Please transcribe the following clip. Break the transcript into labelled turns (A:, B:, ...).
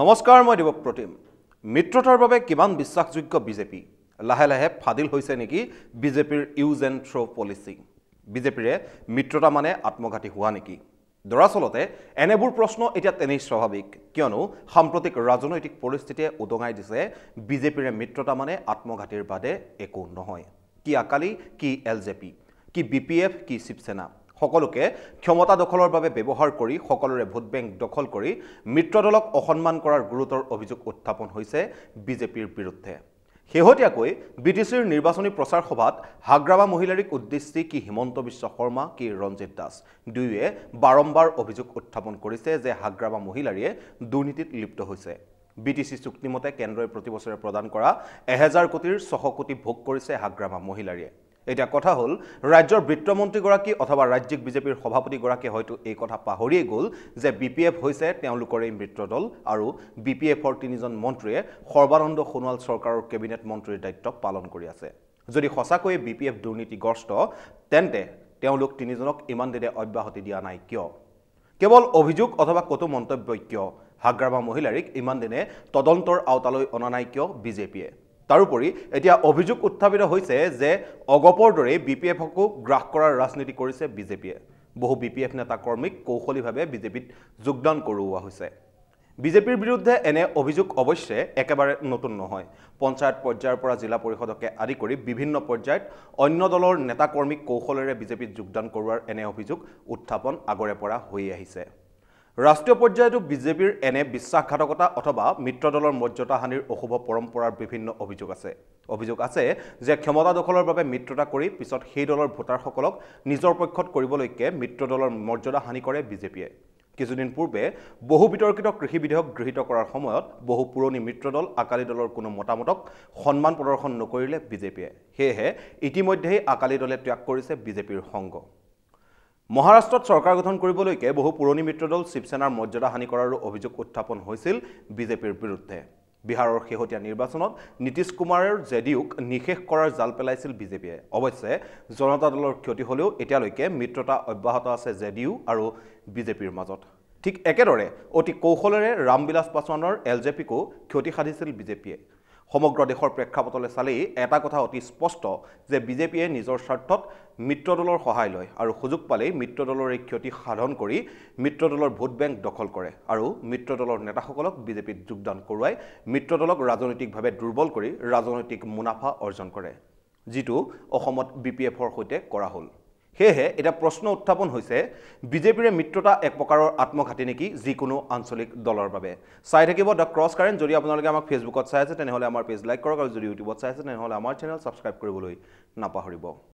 A: নমস্কাৰ মই দেৱপ্ৰতিম মিত্ৰতাৰ বাবে কিমান বিশ্বাসযোগ্য বিজেপি লাহে লাহে ফাদিল হৈছে নেকি বিজেপিৰ ইউজ এণ্ড থ্ৰ' পলিচি বিজেপিৰে মিত্ৰতা মানে আত্মঘাতী হোৱা নেকি দৰাচলতে এনেবোৰ প্ৰশ্ন এতিয়া তেনেই স্বাভাৱিক কিয়নো সাম্প্ৰতিক ৰাজনৈতিক পৰিস্থিতিয়ে উদঙাই দিছে বিজেপিৰে মিত্ৰতা মানে আত্মঘাতীৰ বাদে একো নহয় কি আকালি কি এল জে পি কি বি পি এফ কি শিৱসেনা সকলোকে ক্ষমতা দখলৰ বাবে ব্যৱহাৰ কৰি সকলোৰে ভোট বেংক দখল কৰি মিত্ৰ দলক অসন্মান কৰাৰ গুৰুতৰ অভিযোগ উত্থাপন হৈছে বিজেপিৰ বিৰুদ্ধে শেহতীয়াকৈ বি টি চিৰ নিৰ্বাচনী প্ৰচাৰ সভাত হাগ্ৰাবা মহিলাৰীক উদ্দেশ্যি কি হিমন্ত বিশ্ব শৰ্মা কি ৰঞ্জিত দাস দুয়োৱে বাৰম্বাৰ অভিযোগ উত্থাপন কৰিছে যে হাগ্ৰাবা মহিলাৰীয়ে দুৰ্নীতিত লিপ্ত হৈছে বি টি চি চুক্তিমতে কেন্দ্ৰই প্ৰতিবছৰে প্ৰদান কৰা এহেজাৰ কোটিৰ ছশ কোটি ভোগ কৰিছে হাগ্ৰাবা মহিলাৰীয়ে এতিয়া কথা হ'ল ৰাজ্যৰ বিত্তমন্ত্ৰীগৰাকী অথবা ৰাজ্যিক বিজেপিৰ সভাপতিগৰাকীয়ে হয়তো এই কথা পাহৰিয়েই গ'ল যে বি পি এফ হৈছে তেওঁলোকৰ এই মিত্ৰদল আৰু বি পি এফৰ তিনিজন মন্ত্ৰীয়ে সৰ্বানন্দ সোণোৱাল চৰকাৰৰ কেবিনেট মন্ত্ৰীৰ দায়িত্ব পালন কৰি আছে যদি সঁচাকৈয়ে বি পি এফ দুৰ্নীতিগ্ৰস্ত তেন্তে তেওঁলোক তিনিজনক ইমান দিনে অব্যাহতি দিয়া নাই কিয় কেৱল অভিযোগ অথবা কতো মন্তব্য কিয় হাগ্ৰামা মহিলাৰীক ইমান দিনে তদন্তৰ আওতালৈ অনা নাই কিয় বিজেপিয়ে তাৰোপৰি এতিয়া অভিযোগ উত্থাপিত হৈছে যে অগপৰ দৰেই বি পি এফকো গ্ৰাস কৰাৰ ৰাজনীতি কৰিছে বিজেপিয়ে বহু বি পি এফ নেতা কৰ্মীক কৌশলীভাৱে বিজেপিত যোগদান কৰোৱা হৈছে বিজেপিৰ বিৰুদ্ধে এনে অভিযোগ অৱশ্যে একেবাৰে নতুন নহয় পঞ্চায়ত পৰ্যায়ৰ পৰা জিলা পৰিষদকে আদি কৰি বিভিন্ন পৰ্যায়ত অন্য দলৰ নেতাকৰ্মীক কৌশলেৰে বিজেপিত যোগদান কৰোৱাৰ এনে অভিযোগ উত্থাপন আগৰে পৰা হৈ আহিছে ৰাষ্ট্ৰীয় পৰ্যায়তো বিজেপিৰ এনে বিশ্বাসঘাতকতা অথবা মিত্ৰ দলৰ মৰ্যাদা হানিৰ অশুভ পৰম্পৰাৰ বিভিন্ন অভিযোগ আছে অভিযোগ আছে যে ক্ষমতা দখলৰ বাবে মিত্ৰতা কৰি পিছত সেই দলৰ ভোটাৰসকলক নিজৰ পক্ষত কৰিবলৈকে মিত্ৰ দলৰ হানি কৰে বিজেপিয়ে কিছুদিন পূৰ্বে বহু বিতৰ্কিত কৃষি বিধেয়ক গৃহীত কৰাৰ সময়ত বহু পুৰণি মিত্ৰ দল আকালী দলৰ কোনো মতামতক সন্মান প্ৰদৰ্শন নকৰিলে বিজেপিয়ে সেয়েহে ইতিমধ্যেই আকালী দলে ত্যাগ কৰিছে বিজেপিৰ সংঘ মহাৰাষ্ট্ৰত চৰকাৰ গঠন কৰিবলৈকে বহু পুৰণি মিত্ৰদল শিৱসেনাৰ মৰ্যাদা হানি কৰাৰো অভিযোগ উত্থাপন হৈছিল বিজেপিৰ বিৰুদ্ধে বিহাৰৰ শেহতীয়া নিৰ্বাচনত নীতিশ কুমাৰৰ জে ডি ইউক নিশেষ কৰাৰ জাল পেলাইছিল বিজেপিয়ে অৱশ্যে জনতা দলৰ ক্ষতি হ'লেও এতিয়ালৈকে মিত্ৰতা অব্যাহত আছে জে ডি ইউ আৰু বিজেপিৰ মাজত ঠিক একেদৰে অতি কৌশলেৰে ৰামবিলাস পাছোৱানৰ এল জে পিকো ক্ষতি সাধিছিল বিজেপিয়ে সমগ্ৰ দেশৰ প্ৰেক্ষাপটলৈ চালেই এটা কথা অতি স্পষ্ট যে বিজেপিয়ে নিজৰ স্বাৰ্থত মিত্ৰ দলৰ সহায় লয় আৰু সুযোগ পালেই মিত্ৰ দলৰ এই ক্ষতি সাধন কৰি মিত্ৰ দলৰ ভোট বেংক দখল কৰে আৰু মিত্ৰ দলৰ নেতাসকলক বিজেপিত যোগদান কৰোৱাই মিত্ৰ দলক ৰাজনৈতিকভাৱে দুৰ্বল কৰি ৰাজনৈতিক মুনাফা অৰ্জন কৰে যিটো অসমত বি পি এফৰ সৈতে কৰা হ'ল সেয়েহে এতিয়া প্ৰশ্ন উত্থাপন হৈছে বিজেপিৰে মিত্ৰতা এক প্ৰকাৰৰ আত্মঘাতী নেকি যিকোনো আঞ্চলিক দলৰ বাবে চাই থাকিব দ্য ক্ৰছ কাৰেণ্ট যদি আপোনালোকে আমাক ফেচবুকত চাই আছে তেনেহ'লে আমাৰ পেজ লাইক কৰক আৰু যদি ইউটিউবত চাই আছে তেনেহ'লে আমাৰ চেনেল ছাবস্ক্ৰাইব কৰিবলৈ নাপাহৰিব